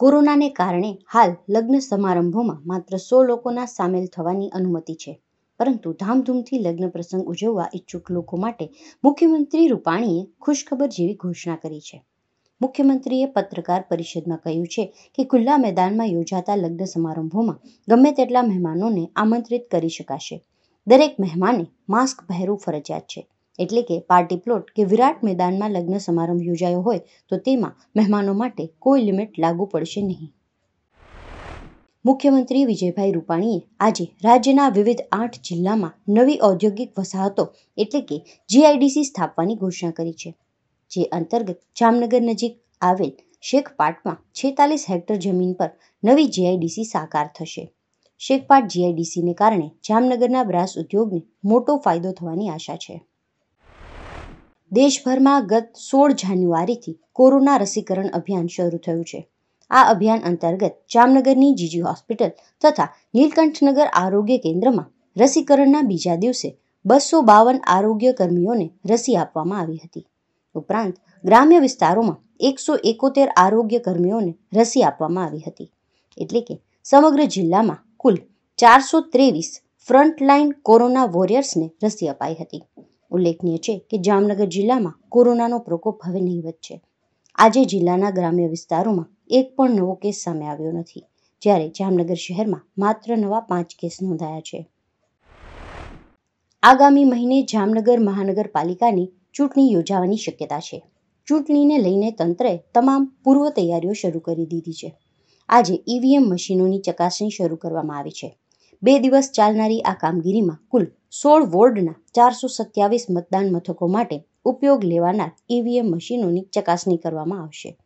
કોરોનાને કારણે હાલ લગ્ન સમારંભોમાં માત્ર સો લોકોના સામેલ થવાની અનુમતિ છે પરંતુ ધામધૂમથી લગ્ન પ્રસંગ ઉજવવા ઈચ્છુક લોકો માટે મુખ્યમંત્રી રૂપાણીએ ખુશખબર જેવી ઘોષણા કરી છે મુખ્યમંત્રીએ પત્રકાર પરિષદમાં કહ્યું છે કે ખુલ્લા મેદાનમાં યોજાતા લગ્ન સમારંભોમાં ગમે તેટલા મહેમાનોને આમંત્રિત કરી શકાશે દરેક મહેમાને માસ્ક પહેરવું ફરજિયાત છે એટલે કે પાર્ટી પ્લોટ કે વિરાટ મેદાનમાં લગ્ન સમારંભ યોજાયો હોય તો તેમાં મહેમાનો માટે કોઈ લિમિટ લાગુ પડશે નહીં મુખ્યમંત્રી વિજયભાઈ રૂપાણીએ આજે રાજ્યના વિવિધ આઠ જિલ્લામાં નવી ઔદ્યોગિક વસાહતો એટલે કે જીઆઈડીસી સ્થાપવાની ઘોષણા કરી છે જે અંતર્ગત જામનગર નજીક આવેલ શેખપાટમાં છેતાલીસ હેક્ટર જમીન પર નવી જીઆઈડીસી સાકાર થશે શેખપાટ જીઆઈડીસીને કારણે જામનગરના બ્રાસ ઉદ્યોગને મોટો ફાયદો થવાની આશા છે દેશભરમાં ગત સોળ જાન્યુઆરીથી કોરોના રસીકરણ અભિયાન શરૂ થયું છે આ અભિયાન અંતર્ગત જામનગરની જીજી હોસ્પિટલ તથા નીલકંઠનગર આરોગ્ય કેન્દ્રમાં રસીકરણના બીજા દિવસે બસો બાવન આરોગ્ય કર્મીઓને રસી આપવામાં આવી હતી ઉપરાંત ગ્રામ્ય વિસ્તારોમાં એકસો એકોતેર આરોગ્ય કર્મીઓને રસી આપવામાં આવી હતી એટલે કે સમગ્ર જિલ્લામાં કુલ ચારસો ત્રેવીસ ફ્રન્ટલાઇન કોરોના વોરિયર્સને રસી અપાઈ હતી ઉલ્લેખનીય છે કે જામનગર જિલ્લામાં કોરોનાનો પ્રકોપ હવે નહીવત છે આજે જિલ્લાના ગ્રામ્ય વિસ્તારોમાં એક પણ નવો કેસ સામે આવ્યો નથી જ્યારે જામનગર શહેરમાં માત્ર નવા પાંચ કેસ નોંધાયા છે આગામી મહિને જામનગર મહાનગરપાલિકાની ચૂંટણી યોજાવાની શક્યતા છે ચૂંટણીને લઈને તંત્રે તમામ પૂર્વ તૈયારીઓ શરૂ કરી દીધી છે આજે ઈવીએમ મશીનોની ચકાસણી શરૂ કરવામાં આવી છે બે દિવસ ચાલનારી આ કામગીરીમાં કુલ સોળ વોર્ડના ચારસો સત્યાવીસ મતદાન મથકો માટે ઉપયોગ લેવાનાર ઈવીએમ મશીનોની ચકાસણી કરવામાં આવશે